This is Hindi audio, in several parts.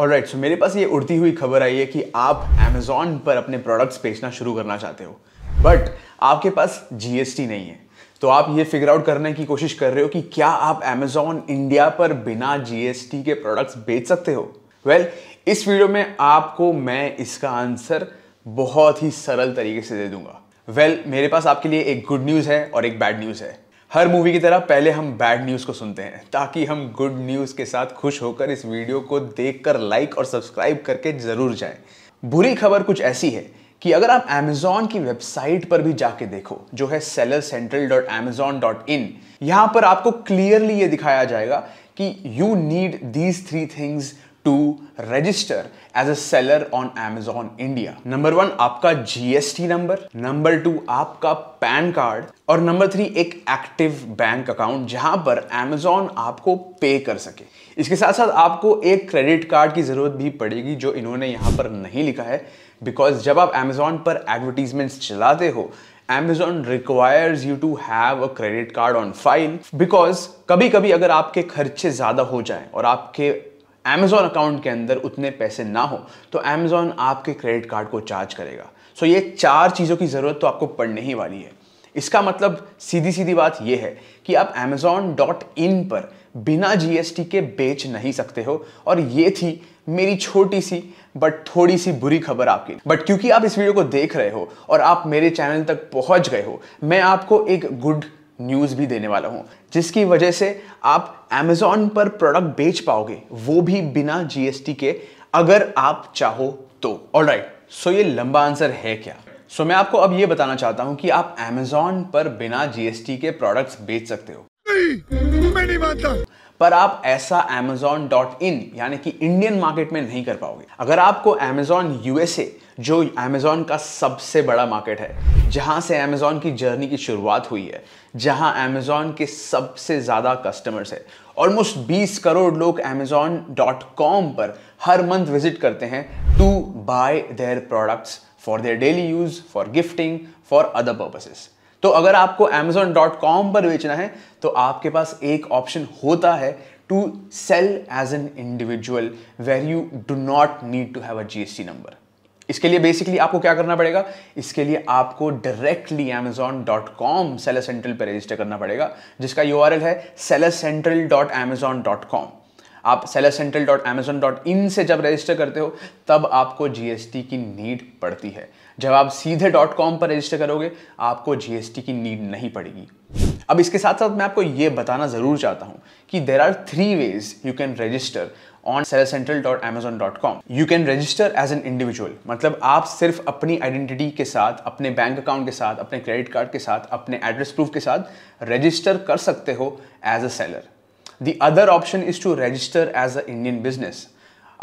और राइट सो मेरे पास ये उड़ती हुई खबर आई है कि आप अमेजोन पर अपने प्रोडक्ट्स बेचना शुरू करना चाहते हो बट आपके पास जीएसटी नहीं है तो आप ये फिगर आउट करने की कोशिश कर रहे हो कि क्या आप अमेजोन इंडिया पर बिना जीएसटी के प्रोडक्ट्स बेच सकते हो वेल well, इस वीडियो में आपको मैं इसका आंसर बहुत ही सरल तरीके से दे दूंगा वेल well, मेरे पास आपके लिए एक गुड न्यूज़ है और एक बैड न्यूज़ है हर मूवी की तरह पहले हम बैड न्यूज़ को सुनते हैं ताकि हम गुड न्यूज़ के साथ खुश होकर इस वीडियो को देखकर लाइक और सब्सक्राइब करके ज़रूर जाएं। बुरी खबर कुछ ऐसी है कि अगर आप अमेजोन की वेबसाइट पर भी जाके देखो जो है seller central dot Amazon dot in यहाँ पर आपको क्लियरली ये दिखाया जाएगा कि you need these three things to register as a seller on Amazon India. Number one, आपका GST number. Number two, आपका पैन कार्ड और नंबर थ्री एक एक्टिव बैंक अकाउंट जहां पर Amazon आपको पे कर सके इसके साथ साथ आपको एक क्रेडिट कार्ड की ज़रूरत भी पड़ेगी जो इन्होंने यहाँ पर नहीं लिखा है बिकॉज जब आप Amazon पर एडवर्टीजमेंट्स चलाते हो Amazon requires you to have a credit card on file because कभी कभी अगर आपके खर्चे ज़्यादा हो जाएं और आपके अमेज़ॉन अकाउंट के अंदर उतने पैसे ना हो तो अमेज़ॉन आपके क्रेडिट कार्ड को चार्ज करेगा सो so ये चार चीज़ों की ज़रूरत तो आपको पड़ने ही वाली है इसका मतलब सीधी सीधी बात यह है कि आप अमेज़ॉन डॉट इन पर बिना जीएसटी के बेच नहीं सकते हो और ये थी मेरी छोटी सी बट थोड़ी सी बुरी खबर आपकी बट क्योंकि आप इस वीडियो को देख रहे हो और आप मेरे चैनल तक पहुंच गए हो मैं आपको एक गुड न्यूज़ भी देने वाला हूँ जिसकी वजह से आप एमेजोन पर प्रोडक्ट बेच पाओगे वो भी बिना जीएसटी के अगर आप चाहो तो ऑल राइट सो ये लंबा आंसर है क्या सो so, मैं आपको अब ये बताना चाहता हूँ कि आप अमेजोन पर बिना जीएसटी के प्रोडक्ट्स बेच सकते हो नहीं, मैं नहीं मानता पर आप ऐसा अमेजोन डॉट इन यानी कि इंडियन मार्केट में नहीं कर पाओगे अगर आपको अमेजोन यूएसए जो अमेजोन का सबसे बड़ा मार्केट है जहां से अमेज़ॉन की जर्नी की शुरुआत हुई है जहां अमेजोन के सबसे ज़्यादा कस्टमर्स है ऑलमोस्ट 20 करोड़ लोग अमेजोन डॉट कॉम पर हर मंथ विजिट करते हैं to buy their products for their daily use for gifting for other purposes तो अगर आपको अमेजोन डॉट कॉम पर बेचना है तो आपके पास एक ऑप्शन होता है to sell as an individual where you do not need to have a G S T number इसके लिए बेसिकली आपको क्या करना पड़ेगा इसके लिए आपको directly Amazon dot com seller central पर रजिस्टर करना पड़ेगा जिसका यू आर एल है seller central dot Amazon dot com आप seller central dot Amazon dot in से जब रजिस्टर करते हो तब आपको जीएसटी की नीड पड़ती है जब आप सीधे डॉट कॉम पर रजिस्टर करोगे आपको जीएसटी की नीड नहीं पड़ेगी अब इसके साथ साथ मैं आपको ये बताना ज़रूर चाहता हूँ कि there are three ways you can register on com you can register as an individual मतलब आप सिर्फ अपनी आइडेंटिटी के साथ अपने बैंक अकाउंट के साथ अपने क्रेडिट कार्ड के साथ अपने एड्रेस प्रूफ के साथ रजिस्टर कर सकते हो as a seller the other option is to register as a Indian business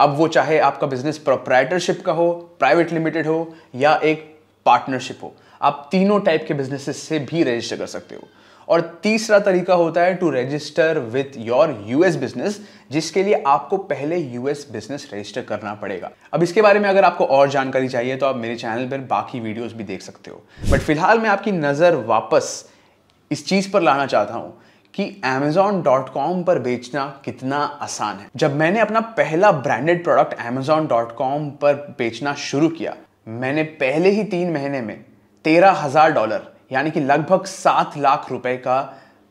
अब वो चाहे आपका बिजनेस प्रोप्राइटरशिप का हो प्राइवेट लिमिटेड हो या एक पार्टनरशिप हो आप तीनों टाइप के बिजनेसेस से भी रजिस्टर कर सकते हो और तीसरा तरीका होता है to register with your US business जिसके लिए आपको पहले यूएस बिजनेस रजिस्टर करना पड़ेगा अब इसके बारे में अगर आपको और जानकारी चाहिए तो आप मेरे चैनल पर बाकी वीडियोस भी देख सकते हो बट फिलहाल मैं आपकी नज़र वापस इस चीज़ पर लाना चाहता हूँ कि Amazon.com पर बेचना कितना आसान है जब मैंने अपना पहला ब्रांडेड प्रोडक्ट Amazon.com पर बेचना शुरू किया मैंने पहले ही तीन महीने में तेरह हजार डॉलर यानी कि लगभग सात लाख रुपए का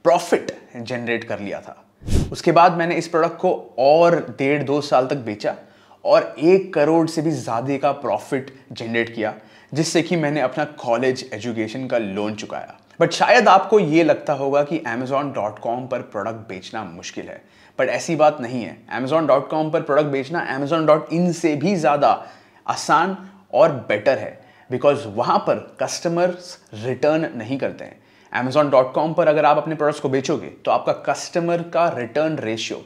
प्रॉफिट जनरेट कर लिया था उसके बाद मैंने इस प्रोडक्ट को और डेढ़ दो साल तक बेचा और एक करोड़ से भी ज़्यादा का प्रॉफिट जनरेट किया जिससे कि मैंने अपना कॉलेज एजुकेशन का लोन चुकाया बट शायद आपको ये लगता होगा कि अमेजोन डॉट कॉम पर प्रोडक्ट बेचना मुश्किल है बट ऐसी बात नहीं है अमेजोन डॉट कॉम पर प्रोडक्ट बेचना अमेजोन डॉट इन से भी ज़्यादा आसान और बेटर है बिकॉज वहां पर कस्टमर्स रिटर्न नहीं करते हैं एमेजॉन डॉट कॉम पर अगर आप अपने प्रोडक्ट्स को बेचोगे तो आपका कस्टमर का रिटर्न रेशियो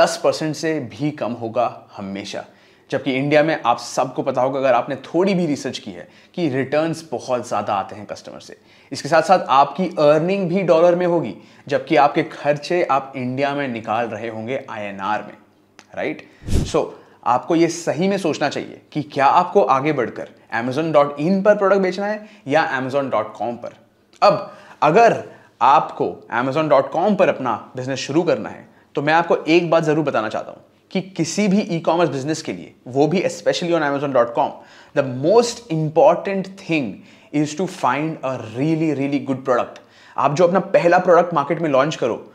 10 परसेंट से भी कम होगा हमेशा जबकि इंडिया में आप सबको पता होगा अगर आपने थोड़ी भी रिसर्च की है कि रिटर्न्स बहुत ज़्यादा आते हैं कस्टमर से इसके साथ साथ आपकी अर्निंग भी डॉलर में होगी जबकि आपके खर्चे आप इंडिया में निकाल रहे होंगे आई में राइट सो so, आपको ये सही में सोचना चाहिए कि क्या आपको आगे बढ़कर अमेजोन डॉट इन पर प्रोडक्ट बेचना है या अमेजोन डॉट कॉम पर अब अगर आपको अमेजोन डॉट कॉम पर अपना बिजनेस शुरू करना है तो मैं आपको एक बात ज़रूर बताना चाहता हूँ कि किसी भी ई कॉमर्स बिजनेस के लिए वो भी specially on Amazon dot com the most important thing is to find a really really good product आप जो अपना पहला प्रोडक्ट मार्केट में लॉन्च करो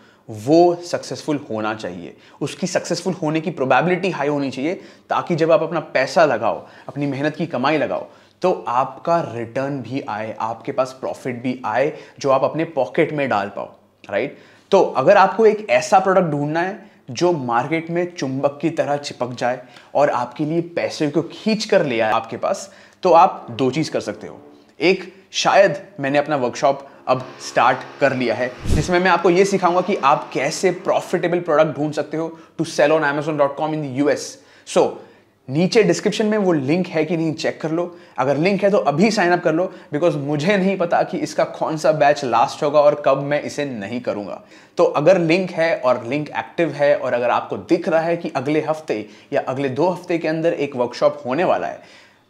वो सक्सेसफुल होना चाहिए उसकी सक्सेसफुल होने की प्रोबेबिलिटी हाई होनी चाहिए ताकि जब आप अपना पैसा लगाओ अपनी मेहनत की कमाई लगाओ तो आपका रिटर्न भी आए आपके पास प्रॉफिट भी आए जो आप अपने पॉकेट में डाल पाओ राइट तो अगर आपको एक ऐसा प्रोडक्ट ढूंढना है जो मार्केट में चुंबक की तरह चिपक जाए और आपके लिए पैसे को खींच कर ले आए आपके पास तो आप दो चीज़ कर सकते हो एक शायद मैंने अपना वर्कशॉप अब स्टार्ट कर लिया है जिसमें मैं आपको ये सिखाऊंगा कि आप कैसे प्रॉफिटेबल प्रोडक्ट ढूंढ सकते हो to sell on Amazon dot com in US so नीचे डिस्क्रिप्शन में वो लिंक है कि नहीं चेक कर लो अगर लिंक है तो अभी साइन अप कर लो बिकॉज मुझे नहीं पता कि इसका कौन सा बैच लास्ट होगा और कब मैं इसे नहीं करूंगा तो अगर लिंक है और लिंक एक्टिव है और अगर आपको दिख रहा है कि अगले हफ्ते या अगले दो हफ्ते के अंदर एक वर्कशॉप होने वाला है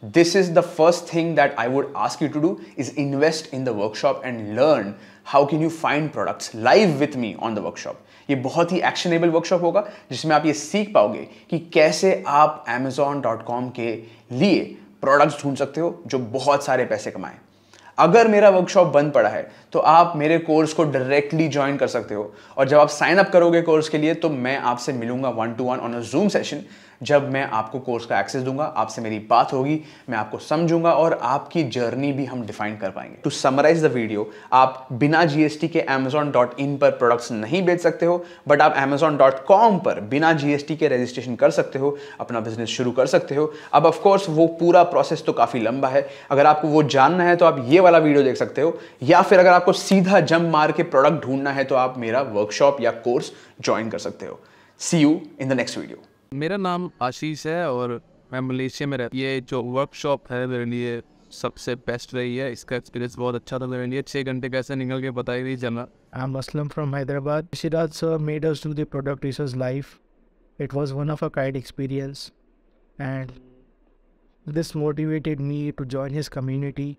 this is the first thing that I would ask you to do is invest in the workshop and learn how can you find products live with me on the workshop. ये बहुत ही एक्शनेबल वर्कशॉप होगा जिसमें आप ये सीख पाओगे कि कैसे आप एमेजॉन डॉट कॉम के लिए प्रोडक्ट्स ढूंढ सकते हो जो बहुत सारे पैसे कमाएं अगर मेरा वर्कशॉप बंद पड़ा है तो आप मेरे कोर्स को डायरेक्टली ज्वाइन कर सकते हो और जब आप साइन अप करोगे कोर्स के लिए तो मैं आपसे मिलूंगा one to one on a Zoom session जब मैं आपको कोर्स का एक्सेस दूंगा आपसे मेरी बात होगी मैं आपको समझूंगा और आपकी जर्नी भी हम डिफाइन कर पाएंगे टू समराइज द वीडियो आप बिना जीएसटी के डॉट इन पर प्रोडक्ट्स नहीं बेच सकते हो बट आप डॉट कॉम पर बिना जीएसटी के रजिस्ट्रेशन कर सकते हो अपना बिजनेस शुरू कर सकते हो अब ऑफकोर्स वो पूरा प्रोसेस तो काफ़ी लंबा है अगर आपको वो जानना है तो आप ये वाला वीडियो देख सकते हो या फिर अगर आपको सीधा जम मार के प्रोडक्ट ढूंढना है तो आप मेरा वर्कशॉप या कोर्स ज्वाइन कर सकते हो see you in the next video मेरा नाम आशीष है और मैं मलेशिया में रहती ये जो वर्कशॉप है मेरे लिए सबसे बेस्ट रही है इसका एक्सपीरियंस बहुत अच्छा था मेरे लिए छः घंटे कैसे निकल के बता ही नहीं चलना I am Aslam from Hyderabad Shiraz sir made us to the product research life it was one of a kind experience and this motivated me to join his community